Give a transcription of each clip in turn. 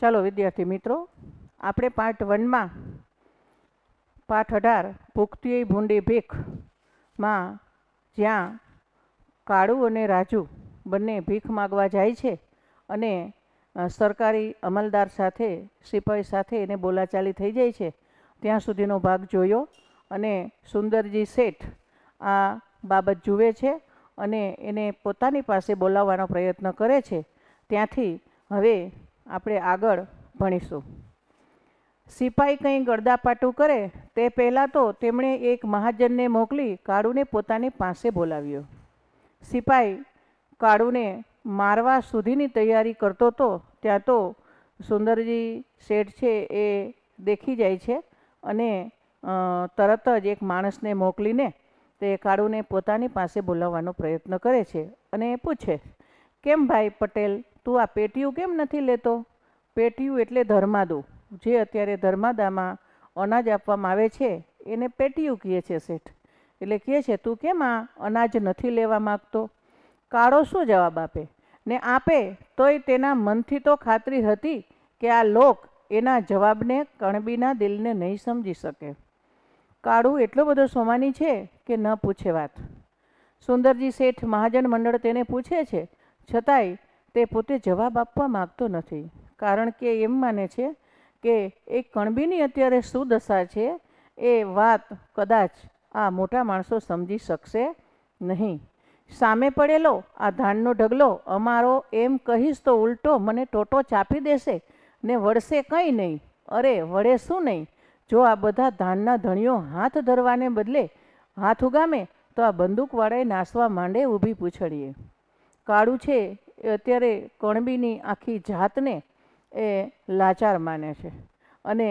ચાલો વિદ્યાર્થી મિત્રો આપણે પાર્ટ વનમાં પાઠ અઢાર ભૂખતી ભૂંડી ભીખમાં જ્યાં કાળુ અને રાજુ બંને ભીખ માગવા જાય છે અને સરકારી અમલદાર સાથે સિપાહી સાથે એને બોલાચાલી થઈ જાય છે ત્યાં સુધીનો ભાગ જોયો અને સુંદરજી શેઠ આ બાબત જુએ છે અને એને પોતાની પાસે બોલાવવાનો પ્રયત્ન કરે છે ત્યાંથી હવે આપણે આગળ ભણીશું સિપાઈ કંઈ ગળદાપાટું કરે તે પહેલાં તો તેમણે એક મહાજનને મોકલી કાળુને પોતાની પાસે બોલાવ્યો સિપાઈ કાળુને મારવા સુધીની તૈયારી કરતો હતો ત્યાં તો સુંદરજી શેઠ છે એ દેખી જાય છે અને તરત જ એક માણસને મોકલીને તે કાળુને પોતાની પાસે બોલાવવાનો પ્રયત્ન કરે છે અને પૂછે કેમ ભાઈ પટેલ તું આ પેટીયું કેમ નથી લેતો પેટીયું એટલે ધર્માદુ જે અત્યારે ધર્માદામાં અનાજ આપવામાં આવે છે એને પેટીયું કહે છે શેઠ એટલે કહે છે તું કેમ આ અનાજ નથી લેવા માગતો કાળો શું જવાબ આપે ને આપે તોય તેના મનથી તો ખાતરી હતી કે આ લોક એના જવાબને કણબીના દિલને નહીં સમજી શકે કાળું એટલો બધો સોમાની છે કે ન પૂછે વાત સુંદરજી શેઠ મહાજન મંડળ તેને પૂછે છે છતાંય તે પોતે જવાબ આપવા માગતો નથી કારણ કે એમ માને છે કે એ કણબીની અત્યારે શું દશા છે એ વાત કદાચ આ મોટા માણસો સમજી શકશે નહીં સામે પડેલો આ ધાનનો ઢગલો અમારો એમ કહીશ તો ઉલટો મને ટોટો ચાપી દેશે ને વળશે કંઈ નહીં અરે વળે શું નહીં જો આ બધા ધાનના ધણીઓ હાથ ધરવાને બદલે હાથ ઉગામે તો આ બંદૂકવાળાએ નાસવા માંડે ઊભી પૂછડીએ કાળું છે અત્યારે કણબીની આખી જાતને એ લાચાર માને છે અને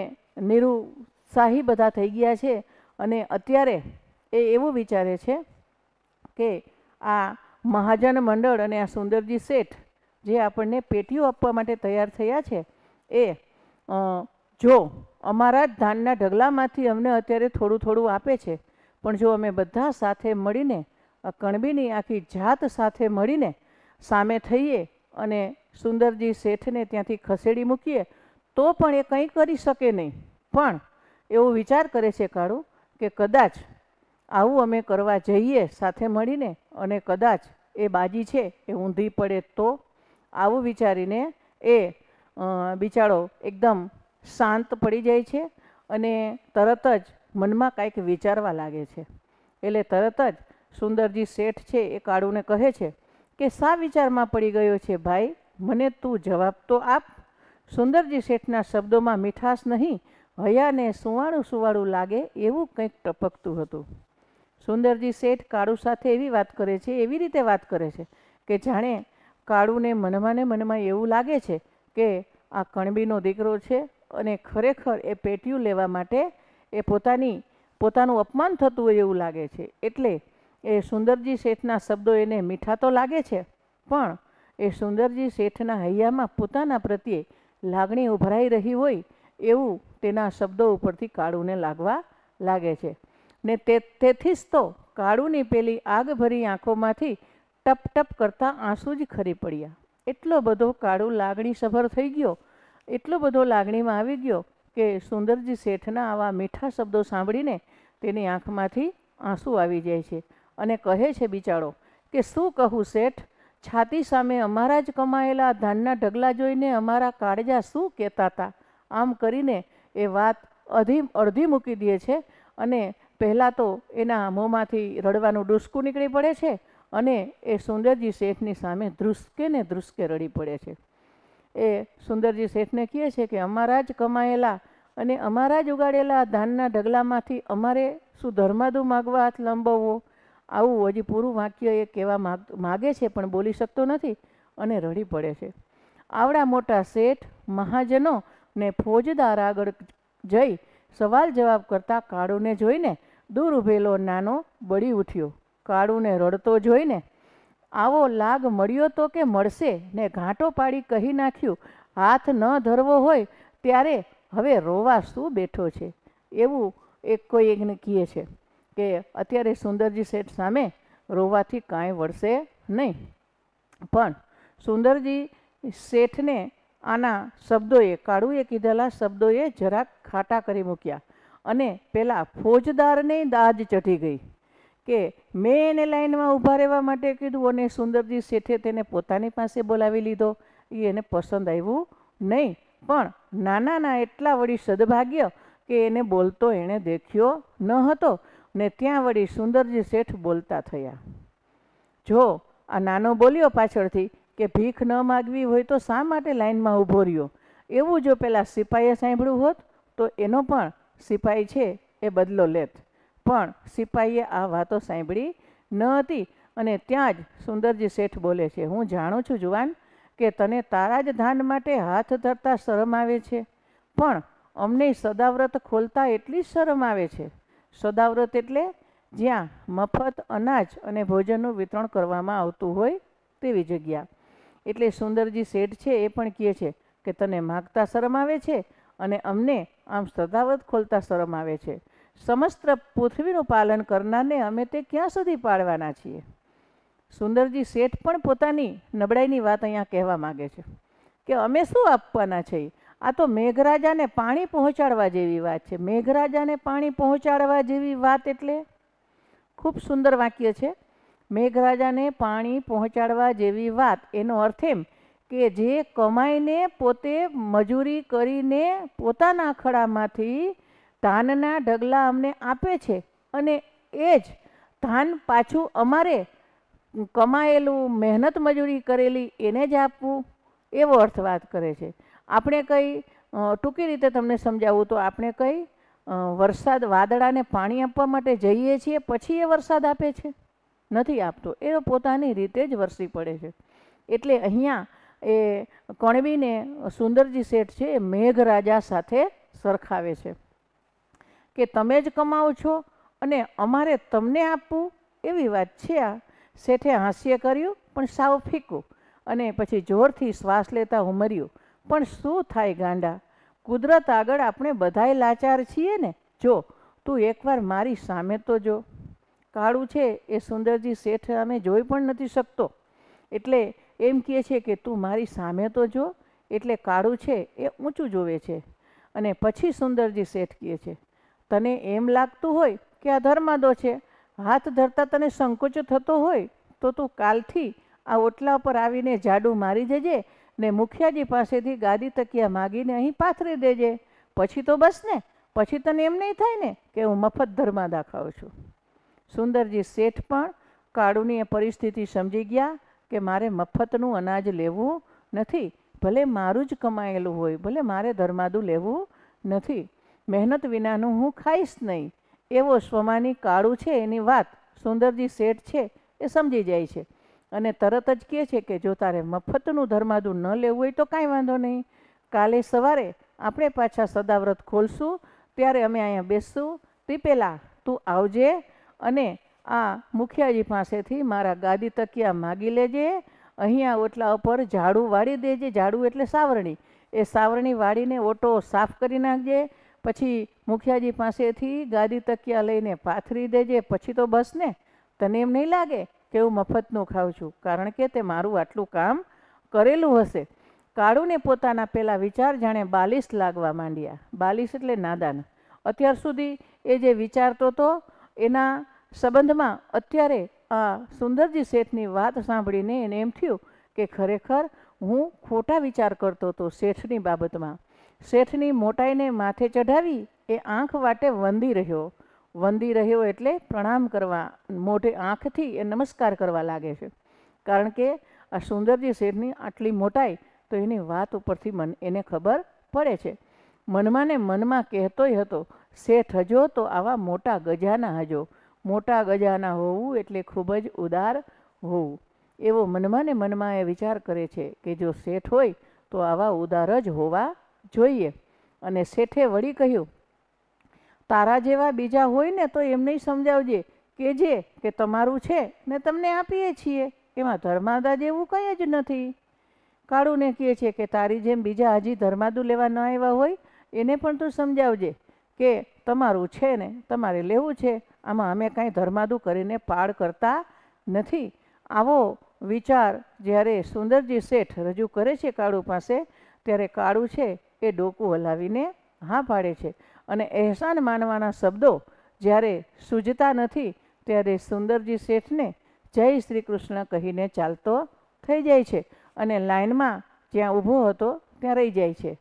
નિરુત્સાહી બધા થઈ ગયા છે અને અત્યારે એ એવું વિચારે છે કે આ મહાજન મંડળ અને આ સુંદરજી શેઠ જે આપણને પેટીઓ આપવા માટે તૈયાર થયા છે એ જો અમારા જ ધાનના ઢગલામાંથી અમને અત્યારે થોડું થોડું આપે છે પણ જો અમે બધા સાથે મળીને કણબીની આખી જાત સાથે મળીને સામે થઈએ અને સુંદરજી શેઠને ત્યાંથી ખસેડી મૂકીએ તો પણ એ કંઈ કરી શકે નહીં પણ એવો વિચાર કરે છે કાળુ કે કદાચ આવું અમે કરવા જઈએ સાથે મળીને અને કદાચ એ બાજી છે એ ઊંધી પડે તો આવું વિચારીને એ બિચારો એકદમ શાંત પડી જાય છે અને તરત જ મનમાં કાંઈક વિચારવા લાગે છે એટલે તરત જ સુંદરજી શેઠ છે એ કાળુને કહે છે કે શા વિચારમાં પડી ગયો છે ભાઈ મને તું જવાબ તો આપ સુંદરજી શેઠના શબ્દોમાં મીઠાશ નહીં હયાને સુવાળું સુવાળું લાગે એવું કંઈક ટપકતું હતું સુંદરજી શેઠ કાળુ સાથે એવી વાત કરે છે એવી રીતે વાત કરે છે કે જાણે કાળુને મનમાં ને મનમાં એવું લાગે છે કે આ કણબીનો દીકરો છે અને ખરેખર એ પેટીયું લેવા માટે એ પોતાની પોતાનું અપમાન થતું હોય એવું લાગે છે એટલે એ સુંદરજી શેઠના શબ્દો એને મીઠા તો લાગે છે પણ એ સુંદરજી શેઠના હૈયામાં પોતાના પ્રત્યે લાગણી ઉભરાઈ રહી હોય એવું તેના શબ્દો ઉપરથી કાળુને લાગવા લાગે છે ને તે તેથી જ તો કાળુની પેલી આગ ભરી આંખોમાંથી ટપ ટપ કરતાં આંસુ જ ખરી પડ્યા એટલો બધો કાળુ લાગણીસભર થઈ ગયો એટલો બધો લાગણીમાં આવી ગયો કે સુંદરજી શેઠના આવા મીઠા શબ્દો સાંભળીને તેની આંખમાંથી આંસુ આવી જાય છે અને કહે છે બિચારો કે શું કહું શેઠ છાતી સામે અમારા જ કમાયેલા ધાનના ઢગલા જોઈને અમારા કાળજા શું કહેતા હતા આમ કરીને એ વાત અધી અડધી મૂકી દે છે અને પહેલાં તો એના મોંમાંથી રડવાનું ડૂસકું નીકળી પડે છે અને એ સુંદરજી શેઠની સામે ધ્રુસકે ને ધ્રુસકે રડી પડે છે એ સુંદરજી શેઠને કહે છે કે અમારા જ કમાયેલા અને અમારા જ ઉગાડેલા ધાનના ઢગલામાંથી અમારે શું ધર્માદુ માગવા હાથ લંબવવો આવું હજી પૂરું વાક્ય એ કહેવા માગ માગે છે પણ બોલી શકતો નથી અને રડી પડે છે આવડા મોટા શેઠ મહાજનો ને ફોજદાર આગળ જઈ સવાલ જવાબ કરતા કાળુને જોઈને દૂર ઊભેલો નાનો બળી ઉઠ્યો કાળુને રડતો જોઈને આવો લાગ મળ્યો તો કે મળશે ને ઘાંટો પાડી કહી નાખ્યું હાથ ન ધરવો હોય ત્યારે હવે રોવા શું બેઠો છે એવું એક કોઈ એકને કહે છે કે અત્યારે સુંદરજી શેઠ સામે રોવાથી કાંઈ વળશે નહીં પણ સુંદરજી શેઠને આના શબ્દોએ કાળુએ કીધેલા શબ્દોએ જરાક ખાટા કરી મૂક્યા અને પેલા ફોજદારને દાજ ચઢી ગઈ કે મેં એને લાઈનમાં ઊભા રહેવા માટે કીધું અને સુંદરજી શેઠે તેને પોતાની પાસે બોલાવી લીધો એ એને પસંદ આવ્યું નહીં પણ નાના એટલા વળી સદભાગ્ય કે એને બોલતો એણે દેખ્યો ન હતો ને ત્યાં વળી સુંદરજી શેઠ બોલતા થયા જો આ નાનો બોલ્યો પાછળથી કે ભીખ ન માગવી હોય તો શા માટે લાઈનમાં ઊભો રહ્યો એવું જો પેલા સિપાઈએ સાંભળ્યું હોત તો એનો પણ સિપાઈ છે એ બદલો લેત પણ સિપાહીએ આ વાતો સાંભળી ન હતી અને ત્યાં જ સુંદરજી શેઠ બોલે છે હું જાણું છું જુવાન કે તને તારા જ ધાન માટે હાથ ધરતા શરમ આવે છે પણ અમને સદાવ્રત ખોલતા એટલી જ શરમ આવે છે સદાવ્રત એટલે જ્યાં મફત અનાજ અને ભોજનનું વિતરણ કરવામાં આવતું હોય તેવી જગ્યા એટલે સુંદરજી શેઠ છે એ પણ કહે છે કે તને માગતા શરમ આવે છે અને અમને આમ સદાવત ખોલતા શરમ આવે છે સમસ્ત પૃથ્વીનું પાલન કરનારને અમે તે ક્યાં સુધી પાળવાના છીએ સુંદરજી શેઠ પણ પોતાની નબળાઈની વાત અહીંયા કહેવા માગે છે કે અમે શું આપવાના છીએ આ તો મેઘરાજાને પાણી પહોંચાડવા જેવી વાત છે મેઘરાજાને પાણી પહોંચાડવા જેવી વાત એટલે ખૂબ સુંદર વાક્ય છે મેઘરાજાને પાણી પહોંચાડવા જેવી વાત એનો અર્થ એમ કે જે કમાઈને પોતે મજૂરી કરીને પોતાના ખડામાંથી ધાનના ઢગલા અમને આપે છે અને એ જ ધાન પાછું અમારે કમાયેલું મહેનત મજૂરી કરેલી એને જ આપવું એવો અર્થ વાત કરે છે આપણે કંઈ ટૂંકી રીતે તમને સમજાવું તો આપણે કંઈ વરસાદ વાદળાને પાણી આપવા માટે જઈએ છીએ પછી એ વરસાદ આપે છે નથી આપતો એ પોતાની રીતે જ વરસી પડે છે એટલે અહીંયા એ કણવીને સુંદરજી શેઠ છે એ મેઘરાજા સાથે સરખાવે છે કે તમે જ કમાઓ છો અને અમારે તમને આપવું એવી વાત છે આ શેઠે હાસ્ય કર્યું પણ સાવ ફીકું અને પછી જોરથી શ્વાસ લેતા ઉમર્યું પણ શું થાય ગાંડા કુદરત આગળ આપણે બધાય લાચાર છીએ ને જો તું એકવાર મારી સામે તો જો કાળું છે એ સુંદરજી શેઠ અમે જોઈ પણ નથી શકતો એટલે એમ કહે છે કે તું મારી સામે તો જો એટલે કાળું છે એ ઊંચું જોવે છે અને પછી સુંદરજી શેઠ કહે છે તને એમ લાગતું હોય કે આ ધર્માદો છે હાથ ધરતા તને સંકોચ થતો હોય તો તું કાલથી આ ઓટલા પર આવીને જાડું મારી જજે ને મુખિયાજી પાસેથી ગાદી તકિયા માગીને અહીં પાથરી દેજે પછી તો બસ ને પછી તને એમ નહીં થાય ને કે હું મફત ધરમાં દાખાઉં છું સુંદરજી શેઠ પણ કાળુની એ પરિસ્થિતિ સમજી ગયા કે મારે મફતનું અનાજ લેવું નથી ભલે મારું જ કમાયેલું હોય ભલે મારે ધર્માદું લેવું નથી મહેનત વિનાનું હું ખાઈશ નહીં એવો સ્વમાની કાળું છે એની વાત સુંદરજી શેઠ છે એ સમજી જાય છે અને તરત જ કહે છે કે જો તારે મફતનું ધર્માદું ન લેવું હોય તો કાંઈ વાંધો નહીં કાલે સવારે આપણે પાછા સદાવ્રત ખોલશું ત્યારે અમે અહીંયા બેસશું તે પહેલાં તું આવજે અને આ મુખિયાજી પાસેથી મારા ગાદી તકિયા માગી લેજે અહીંયા ઓટલા ઉપર ઝાડુ વાળી દેજે ઝાડુ એટલે સાવરણી એ સાવરણી વાળીને ઓટો સાફ કરી નાખજે પછી મુખિયાજી પાસેથી ગાદી તકિયા લઈને પાથરી દેજે પછી તો બસ ને તને એમ નહીં લાગે કે હું મફતનું ખાઉં છું કારણ કે તે મારું આટલું કામ કરેલું હશે કાળુને પોતાના પહેલાં વિચાર જાણે બાલિશ લાગવા માંડ્યા બાલિશ એટલે નાદાન અત્યાર સુધી એ જે વિચારતો હતો એના સંબંધમાં અત્યારે આ સુંદરજી શેઠની વાત સાંભળીને એને એમ થયું કે ખરેખર હું ખોટા વિચાર કરતો હતો શેઠની બાબતમાં શેઠની મોટાઈને માથે ચઢાવી એ આંખ વાટે વંદી રહ્યો વંદી રહ્યો એટલે પ્રણામ કરવા મોઢે આંખથી એ નમસ્કાર કરવા લાગે છે કારણ કે આ સુંદરજી શેઠની આટલી મોટાઈ તો એની વાત ઉપરથી મન એને ખબર પડે છે મનમાં ને મનમાં કહેતોય હતો શેઠ હજો તો આવા મોટા ગજાના હજો મોટા ગજાના હોવું એટલે ખૂબ જ ઉદાર હોવું એવો મનમાં ને મનમાં એ વિચાર કરે છે કે જો શેઠ હોય તો આવા ઉદાર જ હોવા જોઈએ અને શેઠે વળી કહ્યું તારા જેવા બીજા હોય ને તો એમને સમજાવજે કે જે કે તમારું છે ને તમને આપીએ છીએ એમાં ધર્માદા જેવું કંઈ જ નથી કાળુને કહે છે કે તારી જેમ બીજા હજી ધર્માદુ લેવા ન આવ્યા હોય એને પણ તું સમજાવજે કે તમારું છે ને તમારે લેવું છે આમાં અમે કાંઈ ધર્માદુ કરીને પાળ કરતા નથી આવો વિચાર જ્યારે સુંદરજી શેઠ રજૂ કરે છે કાળુ પાસે ત્યારે કાળુ છે એ ડોકું હલાવીને હા પાડે છે અને એહસાન માનવાના શબ્દો જ્યારે સૂજતા નથી ત્યારે સુંદરજી શેઠને જય શ્રી કૃષ્ણ કહીને ચાલતો થઈ જાય છે અને લાઈનમાં જ્યાં ઊભો હતો ત્યાં રહી જાય છે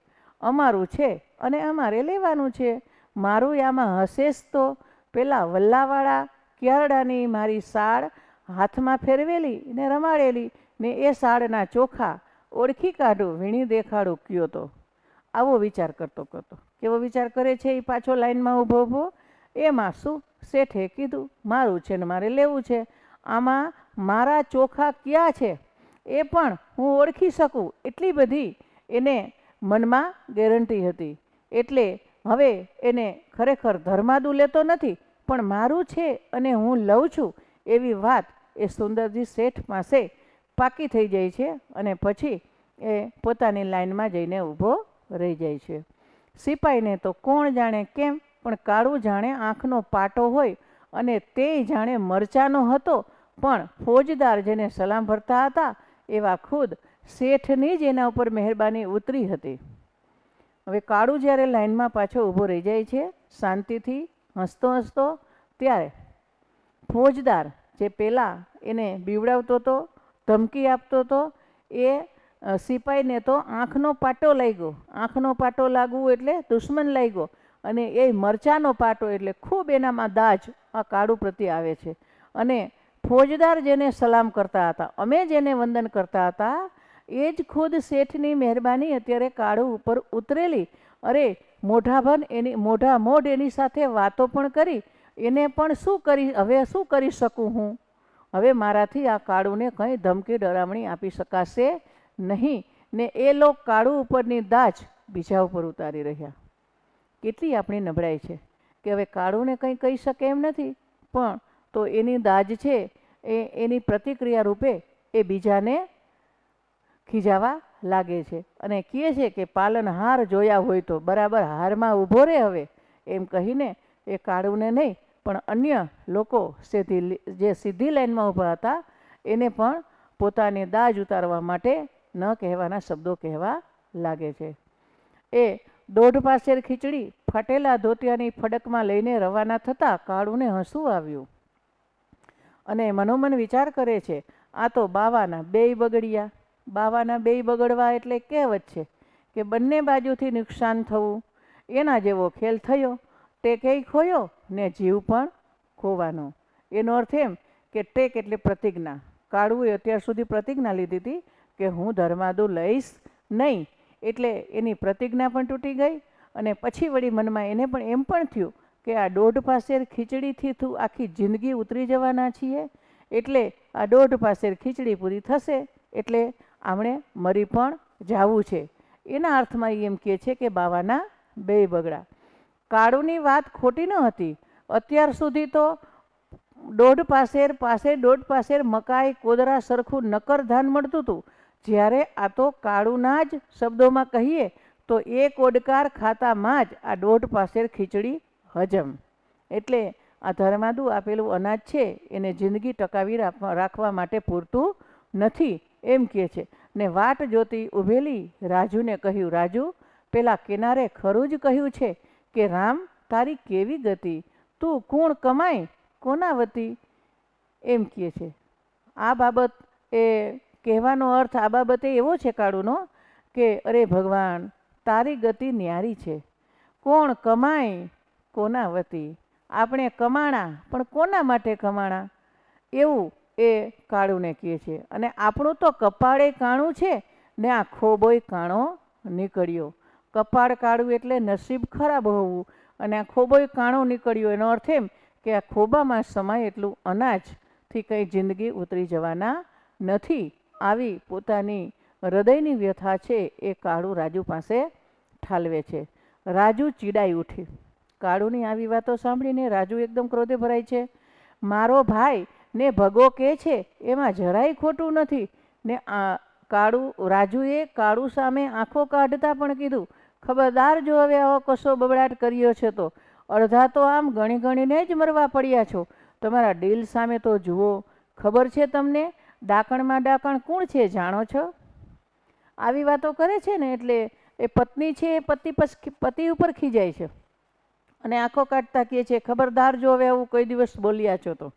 અમારું છે અને અમારે લેવાનું છે મારું આમાં હશે તો પેલા વલ્લાવાળા કિયારડાની મારી સાળ હાથમાં ફેરવેલી ને રમાડેલી ને એ સાળના ચોખા ઓળખી કાઢું વીણી દેખાડું કયો તો આવો વિચાર કરતો કરતો કેવો વિચાર કરે છે એ પાછો લાઈનમાં ઊભો ઊભો એ શું શેઠે કીધું મારું છે ને મારે લેવું છે આમાં મારા ચોખા ક્યાં છે એ પણ હું ઓળખી શકું એટલી બધી એને મનમાં ગેરંટી હતી એટલે હવે એને ખરેખર ધર્માદું લેતો નથી પણ મારું છે અને હું લઉં છું એવી વાત એ સુંદરજી શેઠ પાસે પાકી થઈ જાય છે અને પછી એ પોતાની લાઈનમાં જઈને ઊભો રહી જાય છે સિપાહીને તો કોણ જાણે કેમ પણ કાળું જાણે આંખનો પાટો હોય અને તે જાણે મરચાનો હતો પણ ફોજદાર જેને સલામ ભરતા હતા એવા ખુદ શેઠની જ એના ઉપર મહેરબાની ઉતરી હતી હવે કાળું જ્યારે લાઇનમાં પાછો ઊભો રહી જાય છે શાંતિથી હસતો હસતો ત્યારે ફોજદાર જે પહેલાં એને બીવડાવતો હતો ધમકી આપતો હતો એ સિપાઈને તો આંખનો પાટો લાગ્યો આંખનો પાટો લાગવું એટલે દુશ્મન લાગ્યો અને એ મરચાનો પાટો એટલે ખૂબ એનામાં દાજ આ કાળું પ્રત્યે આવે છે અને ફોજદાર જેને સલામ કરતા હતા અમે જેને વંદન કરતા હતા એ જ ખુદ શેઠની મહેરબાની અત્યારે કાળું ઉપર ઉતરેલી અરે મોઢાભન એની મોઢા મોઢ એની સાથે વાતો પણ કરી એને પણ શું કરી હવે શું કરી શકું હું હવે મારાથી આ કાળુને કંઈ ધમકી ડરામણી આપી શકાશે નહીં ને એ લોકો કાળું ઉપરની દાજ બીજા ઉપર ઉતારી રહ્યા કેટલી આપણી નબળાઈ છે કે હવે કાળુને કંઈ કહી શકે એમ નથી પણ તો એની દાજ છે એ એની પ્રતિક્રિયા રૂપે એ બીજાને ખીજાવા લાગે છે અને કહે છે કે પાલનહાર જોયા હોય તો બરાબર હારમાં ઊભો રહે હવે એમ કહીને એ કાળુને નહીં પણ અન્ય લોકો સીધી જે સીધી લાઈનમાં ઊભા હતા એને પણ પોતાની દાજ ઉતારવા માટે ન કહેવાના શબ્દો કહેવા લાગે છે એ દોઢ પાસેર ખીચડી ફાટેલા ધોતિયાની ફડકમાં લઈને રવાના થતાં કાળુને હસવું આવ્યું અને મનોમન વિચાર કરે છે આ તો બાવાના બેય બગડ્યા બાવાના બેય બગડવા એટલે કહેવત છે કે બંને બાજુથી નુકસાન થવું એના જેવો ખેલ થયો ટેકેય ખોયો ને જીવ પણ ખોવાનો એનો અર્થ એમ કે ટેક એટલે પ્રતિજ્ઞા કાળુએ અત્યાર સુધી પ્રતિજ્ઞા લીધી હતી કે હું ધર્માદુ લઈશ નહીં એટલે એની પ્રતિજ્ઞા પણ તૂટી ગઈ અને પછી વળી મનમાં એને પણ એમ પણ થયું કે આ દોઢ પાસેર ખીચડીથી તું આખી જિંદગી ઉતરી જવાના છીએ એટલે આ દોઢ પાસેર ખીચડી પૂરી થશે એટલે આમણે મરી પણ જાવું છે એના અર્થમાં એમ કહે છે કે બાવાના બે બગડા કાળુની વાત ખોટી ન હતી અત્યાર સુધી તો દોઢ પાસેર પાસે દોઢ પાસેર મકાઈ કોદરા સરખું નકર ધાન મળતું હતું જ્યારે આ તો કાળુના જ શબ્દોમાં કહીએ તો એક ઓડકાર ખાતામાં જ આ દોઢ પાસે ખીચડી હજમ એટલે આ ધર્માદુ આપેલું અનાજ છે એને જિંદગી ટકાવી રાખવા માટે પૂરતું નથી એમ કહે છે ને વાટ જોતી ઊભેલી રાજુને કહ્યું રાજુ પેલા કિનારે ખરું જ કહ્યું છે કે રામ તારી કેવી ગતિ તું કોણ કમાય કોના વતી એમ કહે છે આ બાબત એ કહેવાનો અર્થ આ બાબતે એવો છે કાળુનો કે અરે ભગવાન તારી ગતિ ન્યારી છે કોણ કમાય કોના વતી આપણે કમાણા પણ કોના માટે કમાણા એવું એ કાળુને કહે છે અને આપણું તો કપાળે કાણું છે ને આ ખોબોય કાણો નીકળ્યો કપાળ કાળું એટલે નસીબ ખરાબ હોવું અને આ ખોબોય કાણો નીકળ્યો એનો અર્થ એમ કે આ ખોબામાં સમાય એટલું અનાજથી કંઈ જિંદગી ઉતરી જવાના નથી આવી પોતાની હૃદયની વ્યથા છે એ કાળુ રાજુ પાસે ઠાલવે છે રાજુ ચીડાઈ ઉઠી કાળુની આવી વાતો સાંભળીને રાજુ એકદમ ક્રોધે ભરાય છે મારો ભાઈ ને ભગો કે છે એમાં જરાય ખોટું નથી ને આ કાળુ રાજુએ કાળુ સામે આંખો કાઢતા પણ કીધું ખબરદાર જો હવે આવો કશો બબડાટ કર્યો છે તો અડધા તો આમ ગણી ગણીને જ મરવા પડ્યા છો તમારા ડીલ સામે તો જુઓ ખબર છે તમને ડાકણમાં ડાકણ કોણ છે જાણો છો આવી વાતો કરે છે ને એટલે એ પત્ની છે એ પતિ પતિ ઉપર ખીજાય છે અને આંખો કાઢતા કહે છે ખબરદાર જો હવે આવું કોઈ દિવસ બોલ્યા છો તો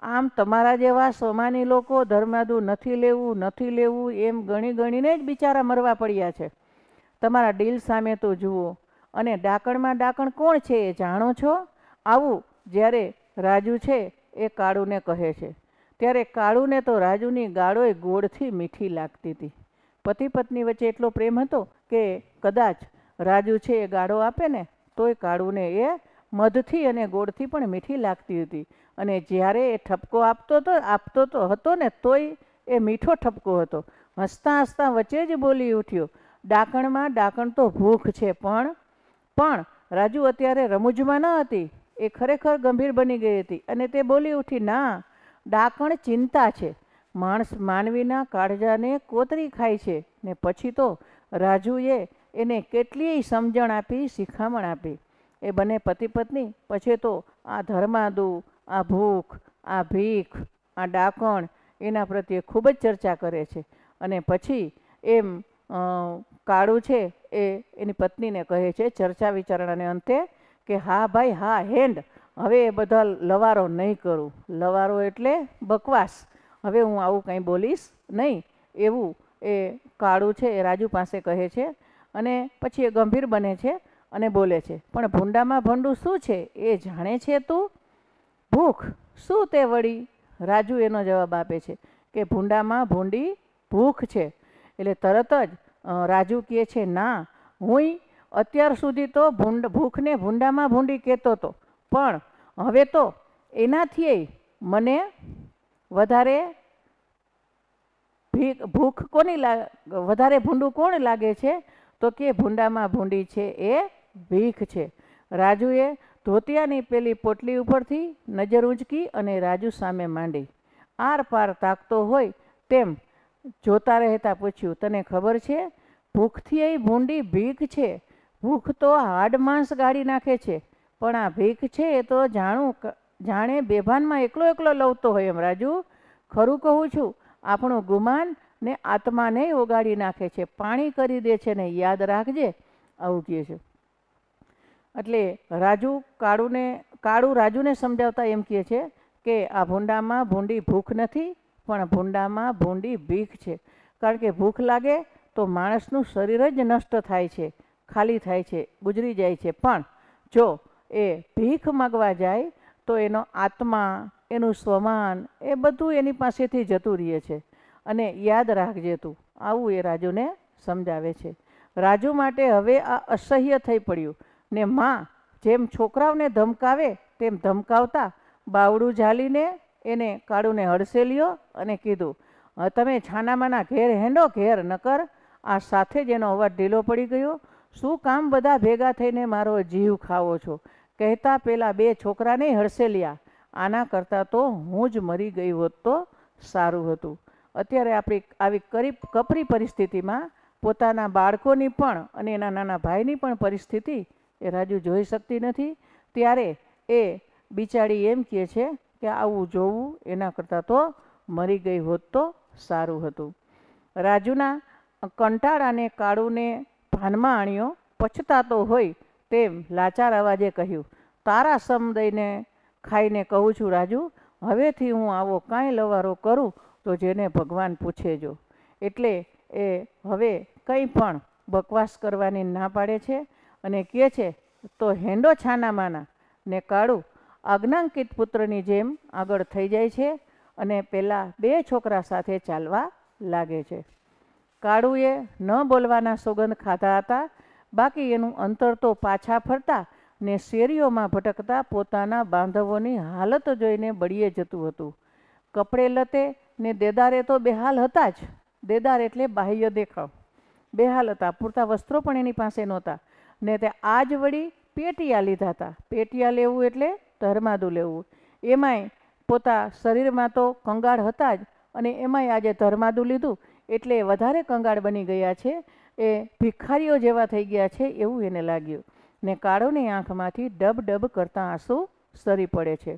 આમ તમારા જેવા સોમાની લોકો ધર્માદુ નથી લેવું નથી લેવું એમ ગણી ગણીને જ બિચારા મરવા પડ્યા છે તમારા ડીલ સામે તો જુઓ અને ડાકણમાં ડાકણ કોણ છે એ જાણો છો આવું જ્યારે રાજુ છે એ કાળુને કહે છે ત્યારે કાળુને તો રાજુની ગાળોય ગોળથી મીઠી લાગતી હતી પતિ પત્ની વચ્ચે એટલો પ્રેમ હતો કે કદાચ રાજુ છે એ ગાળો આપે ને તોય કાળુને એ મધથી અને ગોળથી પણ મીઠી લાગતી હતી અને જ્યારે એ ઠપકો આપતો તો આપતો તો હતો ને તોય એ મીઠો ઠપકો હતો હસતાં હસતાં વચ્ચે જ બોલી ઉઠ્યો ડાકણમાં ડાકણ તો ભૂખ છે પણ પણ રાજુ અત્યારે રમૂજમાં ન હતી એ ખરેખર ગંભીર બની ગઈ હતી અને તે બોલી ઉઠી ના ડાકણ ચિંતા છે માણસ માનવીના કાળજાને કોતરી ખાય છે ને પછી તો રાજુએ એને કેટલીય સમજણ આપી શિખામણ આપી એ બંને પતિ પત્ની પછી તો આ ધર્માદુ આ ભૂખ આ ભીખ આ ડાકણ એના પ્રત્યે ખૂબ જ ચર્ચા કરે છે અને પછી એમ કાળું છે એ એની પત્નીને કહે છે ચર્ચા વિચારણાને અંતે કે હા ભાઈ હા હેન્ડ હવે એ બધા લવારો નહીં કરું લવારો એટલે બકવાસ હવે હું આવું કંઈ બોલીશ નહીં એવું એ કાળું છે એ રાજુ પાસે કહે છે અને પછી એ ગંભીર બને છે અને બોલે છે પણ ભૂંડામાં ભંડું શું છે એ જાણે છે તું ભૂખ શું તે વળી રાજુ એનો જવાબ આપે છે કે ભૂંડામાં ભૂંડી ભૂખ છે એટલે તરત જ રાજુ કહે છે ના હું અત્યાર સુધી તો ભૂંડ ભૂખને ભૂંડામાં ભૂંડી કહેતો હતો પણ હવે તો એનાથી મને વધારે ભીખ ભૂખ કોની લાગે વધારે ભૂંડું કોણ લાગે છે તો કે ભૂંડામાં ભૂંડી છે એ ભીખ છે રાજુએ ધોતિયાની પેલી પોટલી ઉપરથી નજર ઊંચકી અને રાજુ સામે માંડી આર પાર તાકતો હોય તેમ જોતા રહેતા પૂછ્યું તને ખબર છે ભૂખથી એ ભૂંડી ભીખ છે ભૂખ તો હાડ માંસ ગાળી નાખે છે પણ આ ભીખ છે એ તો જાણું જાણે બેભાનમાં એકલો એકલો લવતો હોય એમ રાજુ ખરું કહું છું આપણું ગુમાન ને આત્માને ઓગાળી નાખે છે પાણી કરી દે છે ને યાદ રાખજે આવું કહે છે એટલે રાજુ કાળુને કાળું રાજુને સમજાવતા એમ કહે છે કે આ ભૂંડામાં ભૂંડી ભૂખ નથી પણ ભૂંડામાં ભૂંડી ભીખ છે કારણ કે ભૂખ લાગે તો માણસનું શરીર જ નષ્ટ થાય છે ખાલી થાય છે ગુજરી જાય છે પણ જો એ ભીખ માગવા જાય તો એનો આત્મા એનું સ્વમાન એ બધું એની પાસેથી જતું રહે છે અને યાદ રાખજે તું આવું એ રાજુને સમજાવે છે રાજુ માટે હવે આ અસહ્ય થઈ પડ્યું ને માં જેમ છોકરાઓને ધમકાવે તેમ ધમકાવતા બાવડું ઝાલીને એને કાળુને લ્યો અને કીધું તમે છાનામાના ઘેર હેંડો ઘેર નકર આ સાથે જ એનો અવાજ ઢીલો પડી ગયો શું કામ બધા ભેગા થઈને મારો જીવ ખાવો છો કહેતા પેલા બે છોકરાને હડસેલ્યા આના કરતાં તો હું જ મરી ગઈ હોત તો સારું હતું અત્યારે આપણી આવી કરી કપરી પરિસ્થિતિમાં પોતાના બાળકોની પણ અને એના નાના ભાઈની પણ પરિસ્થિતિ એ રાજુ જોઈ શકતી નથી ત્યારે એ બિચારી એમ કહે છે કે આવું જોવું એના કરતાં તો મરી ગઈ હોત તો સારું હતું રાજુના કંટાળાને કાળુને ભાનમાં આણ્યો પછતાતો હોય તેમ લાચાર અવાજે કહ્યું તારા સમ દઈને ખાઈને કહું છું રાજુ હવેથી હું આવો કાંઈ લવારો કરું તો જેને ભગવાન પૂછે જો એટલે એ હવે કંઈ પણ બકવાસ કરવાની ના પાડે છે અને કહે છે તો હેંડો છાનામાના ને કાળું આજ્ઞાંકિત પુત્રની જેમ આગળ થઈ જાય છે અને પેલા બે છોકરા સાથે ચાલવા લાગે છે કાળુએ ન બોલવાના સોગંદ ખાધા હતા બાકી એનું અંતર તો પાછા ફરતા ને શેરીઓમાં ભટકતા પોતાના બાંધવોની હાલત જોઈને બળીએ જતું હતું કપડે લતે ને દેદારે તો બેહાલ હતા જ દેદાર એટલે બાહ્ય દેખાવ બેહાલ હતા પૂરતા વસ્ત્રો પણ એની પાસે નહોતા ને તે આજ વળી પેટિયા લીધા હતા પેટિયા લેવું એટલે ધર્માદું લેવું એમાંય પોતા શરીરમાં તો કંગાળ હતા જ અને એમાંય આજે ધર્માદું લીધું એટલે વધારે કંગાળ બની ગયા છે એ ભિખારીઓ જેવા થઈ ગયા છે એવું એને લાગ્યું ને કાળોની આંખમાંથી ડબ ડબ કરતાં આંસુ સરી પડે છે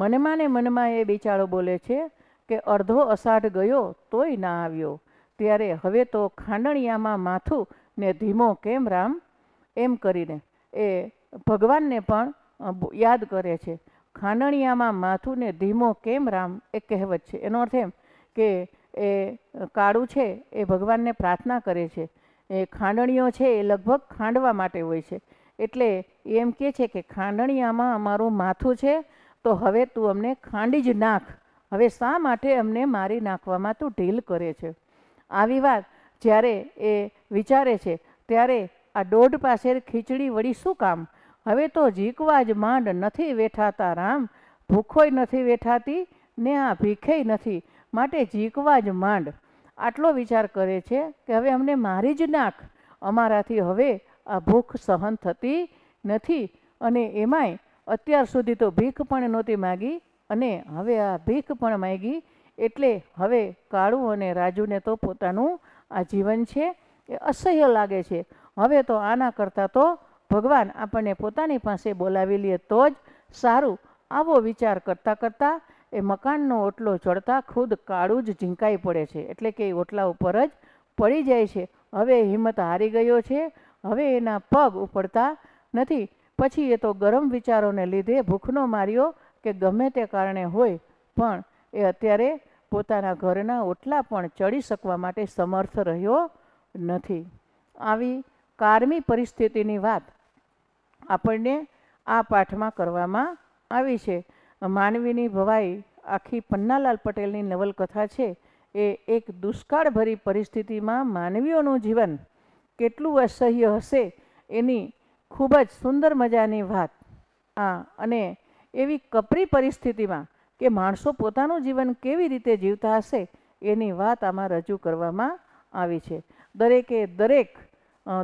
મનમાં ને મનમાં એ બિચારો બોલે છે કે અડધો અષાઢ ગયો તોય ના આવ્યો ત્યારે હવે તો ખાંડણિયામાં માથું ને ધીમો કેમ રામ એમ કરીને એ ભગવાનને પણ યાદ કરે છે ખાંડણિયામાં માથું ને ધીમો કેમ રામ એ કહેવત છે એનો અર્થ એમ કે એ કાળું છે એ ભગવાનને પ્રાર્થના કરે છે એ ખાંડણીઓ છે એ લગભગ ખાંડવા માટે હોય છે એટલે એમ કહે છે કે ખાંડણિયામાં અમારું માથું છે તો હવે તું અમને ખાંડી જ નાખ હવે શા માટે અમને મારી નાખવામાં તું ઢીલ કરે છે આવી વાત જ્યારે એ વિચારે છે ત્યારે આ દોઢ પાસે ખીચડી વળી શું કામ હવે તો જીકવા જ માંડ નથી વેઠાતા રામ ભૂખોય નથી વેઠાતી ને આ ભીખેય નથી માટે જીકવા જ માંડ આટલો વિચાર કરે છે કે હવે અમને મારી જ નાખ અમારાથી હવે આ ભૂખ સહન થતી નથી અને એમાંય અત્યાર સુધી તો ભીખ પણ નહોતી માગી અને હવે આ ભીખ પણ માગી એટલે હવે કાળું અને રાજુને તો પોતાનું આ જીવન છે એ અસહ્ય લાગે છે હવે તો આના કરતાં તો ભગવાન આપણને પોતાની પાસે બોલાવી લે તો જ સારું આવો વિચાર કરતાં કરતાં એ મકાનનો ઓટલો ચડતા ખુદ કાળું જ ઝીંકાઈ પડે છે એટલે કે એ ઓટલા ઉપર જ પડી જાય છે હવે હિંમત હારી ગયો છે હવે એના પગ ઉપડતા નથી પછી એ તો ગરમ વિચારોને લીધે ભૂખનો માર્યો કે ગમે તે કારણે હોય પણ એ અત્યારે પોતાના ઘરના ઓટલા પણ ચડી શકવા માટે સમર્થ રહ્યો નથી આવી કારમી પરિસ્થિતિની વાત આપણને આ પાઠમાં કરવામાં આવી છે માનવીની ભવાઈ આખી પન્નાલાલ પટેલની નવલકથા છે એ એક દુષ્કાળભરી પરિસ્થિતિમાં માનવીઓનું જીવન કેટલું અસહ્ય હશે એની ખૂબ જ સુંદર મજાની વાત આ અને એવી કપરી પરિસ્થિતિમાં કે માણસો પોતાનું જીવન કેવી રીતે જીવતા હશે એની વાત આમાં રજૂ કરવામાં આવી છે દરેકે દરેક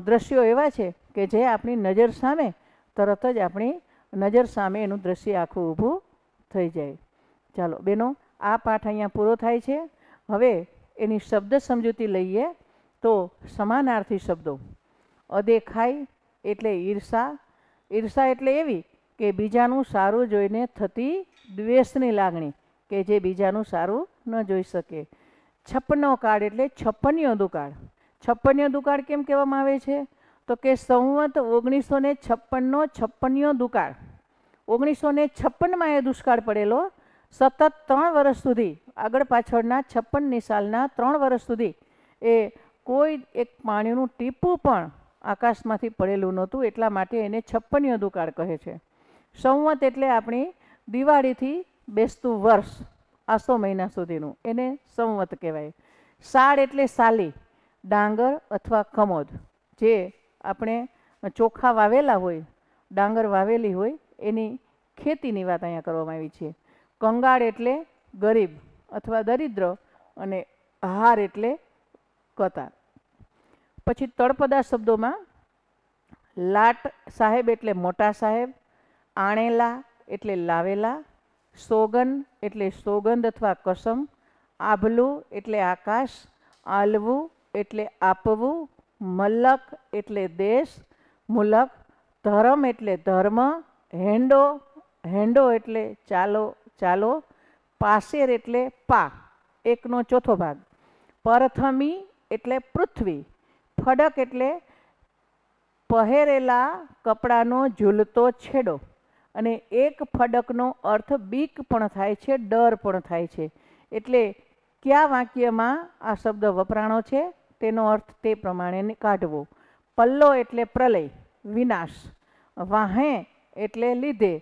દ્રશ્યો એવા છે કે જે આપણી નજર સામે તરત જ આપણી નજર સામે એનું દ્રશ્ય આખું ઊભું થઈ જાય ચાલો બેનો આ પાઠ અહીંયા પૂરો થાય છે હવે એની શબ્દ સમજૂતી લઈએ તો સમાનાર્થી શબ્દો અદેખાય એટલે ઈર્ષા ઈર્ષા એટલે એવી કે બીજાનું સારું જોઈને થતી દ્વેષની લાગણી કે જે બીજાનું સારું ન જોઈ શકે છપ્પનો કાળ એટલે છપ્પનિયો દુકાળ છપ્પનિયો દુકાળ કેમ કહેવામાં આવે છે તો કે સંવત ઓગણીસો ને છપ્પનનો છપ્પનિયો દુકાળ ઓગણીસો ને છપ્પનમાં એ દુષ્કાળ પડેલો સતત ત્રણ વર્ષ સુધી આગળ પાછળના છપ્પનની સાલના ત્રણ વર્ષ સુધી એ કોઈ એક પાણીનું ટીપું પણ આકાશમાંથી પડેલું નહોતું એટલા માટે એને છપ્પનીય દુકાળ કહે છે સંવત એટલે આપણી દિવાળીથી બેસતું વર્ષ આસો મહિના સુધીનું એને સંવત કહેવાય સાળ એટલે સાલી ડાંગર અથવા કમોદ જે આપણે ચોખા વાવેલા હોય ડાંગર વાવેલી હોય એની ખેતીની વાત અહીંયા કરવામાં આવી છે કંગાળ એટલે ગરીબ અથવા દરિદ્ર અને હાર એટલે કતાર પછી તળપદા શબ્દોમાં લાટ સાહેબ એટલે મોટા સાહેબ આણેલા એટલે લાવેલા સોગન એટલે સોગંધ અથવા કસમ આભલું એટલે આકાશ આલવું એટલે આપવું મલક એટલે દેશ મુલક ધર્મ એટલે ધર્મ હેંડો હેંડો એટલે ચાલો ચાલો પાસેર એટલે પા એકનો ચોથો ભાગ પરથમી એટલે પૃથ્વી ફડક એટલે પહેરેલા કપડાનો ઝૂલતો છેડો અને એક ફડકનો અર્થ બીક પણ થાય છે ડર પણ થાય છે એટલે કયા વાક્યમાં આ શબ્દ વપરાણો છે તેનો અર્થ તે પ્રમાણેને કાઢવો પલ્લો એટલે પ્રલય વિનાશ વાહે એટલે લીધે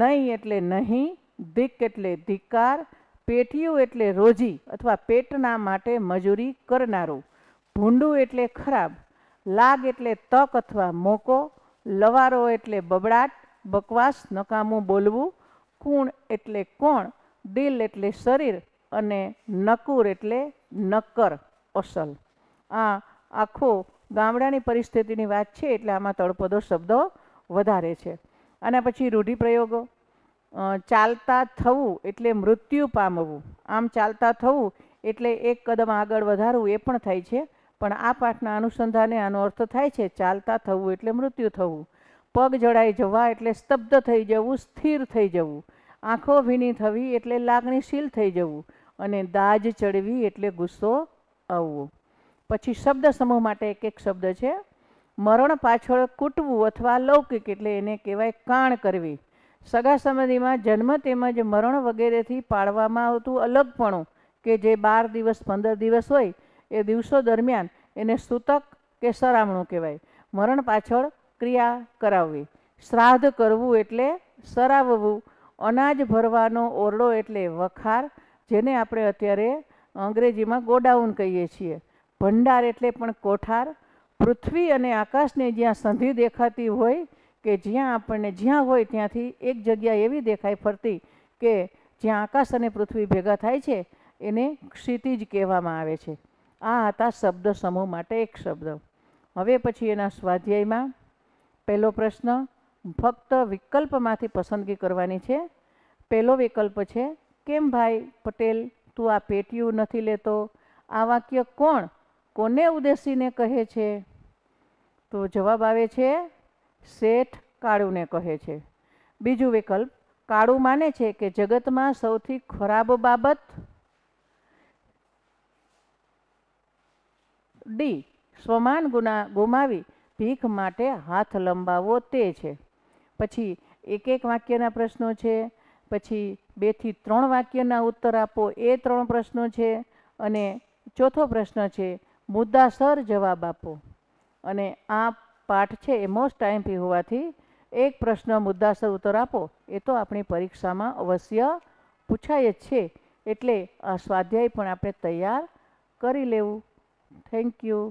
નહીં એટલે નહીં દિક એટલે ધિકાર પેઠિયું એટલે રોજી અથવા પેટના માટે મજૂરી કરનારું ભૂંડું એટલે ખરાબ લાગ એટલે તક અથવા મોકો લવારો એટલે બબડાટ બકવાસ નકામું બોલવું કુણ એટલે કોણ દિલ એટલે શરીર અને નકુર એટલે નક્કર અસલ આ આખો ગામડાની પરિસ્થિતિની વાત છે એટલે આમાં તળપદો શબ્દો વધારે છે અને પછી રૂઢિપ્રયોગો ચાલતા થવું એટલે મૃત્યુ પામવું આમ ચાલતા થવું એટલે એક કદમ આગળ વધારવું એ પણ થાય છે પણ આ પાઠના અનુસંધાને આનો અર્થ થાય છે ચાલતા થવું એટલે મૃત્યુ થવું પગ જડાઈ જવા એટલે સ્તબ્ધ થઈ જવું સ્થિર થઈ જવું આંખો ભીની થવી એટલે લાગણીશીલ થઈ જવું અને દાજ ચડવી એટલે ગુસ્સો આવવો પછી શબ્દ સમૂહ માટે એક એક શબ્દ છે મરણ પાછળ કૂટવું અથવા લૌકિક એટલે એને કહેવાય કાણ કરવી સગા સંબંધીમાં જન્મ તેમજ મરણ વગેરેથી પાળવામાં આવતું અલગપણું કે જે બાર દિવસ પંદર દિવસ હોય એ દિવસો દરમિયાન એને સૂતક કે સરામણું કહેવાય મરણ પાછળ ક્રિયા કરાવવી શ્રાદ્ધ કરવું એટલે સરાવવું અનાજ ભરવાનો ઓરડો એટલે વખાર જેને આપણે અત્યારે અંગ્રેજીમાં ગોડાઉન કહીએ છીએ ભંડાર એટલે પણ કોઠાર પૃથ્વી અને આકાશને જ્યાં સંધિ દેખાતી હોય કે જ્યાં આપણને જ્યાં હોય ત્યાંથી એક જગ્યા એવી દેખાય ફરતી કે જ્યાં આકાશ અને પૃથ્વી ભેગા થાય છે એને ક્ષિતિજ કહેવામાં આવે છે આ હતા શબ્દ સમૂહ માટે એક શબ્દ હવે પછી એના સ્વાધ્યાયમાં પહેલો પ્રશ્ન ફક્ત વિકલ્પમાંથી પસંદગી કરવાની છે પહેલો વિકલ્પ છે કેમ ભાઈ પટેલ તું આ પેટીયું નથી લેતો આ વાક્ય કોણ કોને ઉદ્દેશીને કહે છે તો જવાબ આવે છે શેઠ કાળુને કહે છે બીજું વિકલ્પ કાળું માને છે કે જગતમાં સૌથી ખરાબ બાબત ડી સ્વમાન ગુના ગુમાવી ભીખ માટે હાથ લંબાવવો તે છે પછી એક એક વાક્યના પ્રશ્નો છે પછી બેથી ત્રણ વાક્યના ઉત્તર આપો એ ત્રણ પ્રશ્નો છે અને ચોથો પ્રશ્ન છે મુદ્દાસર જવાબ આપો અને આ પાઠ છે એ મોસ્ટ ટાઈમથી હોવાથી એક પ્રશ્ન મુદ્દાસર ઉત્તર આપો એ તો આપણી પરીક્ષામાં અવશ્ય પૂછાય જ છે એટલે આ સ્વાધ્યાય પણ આપણે તૈયાર કરી લેવું થેન્ક યુ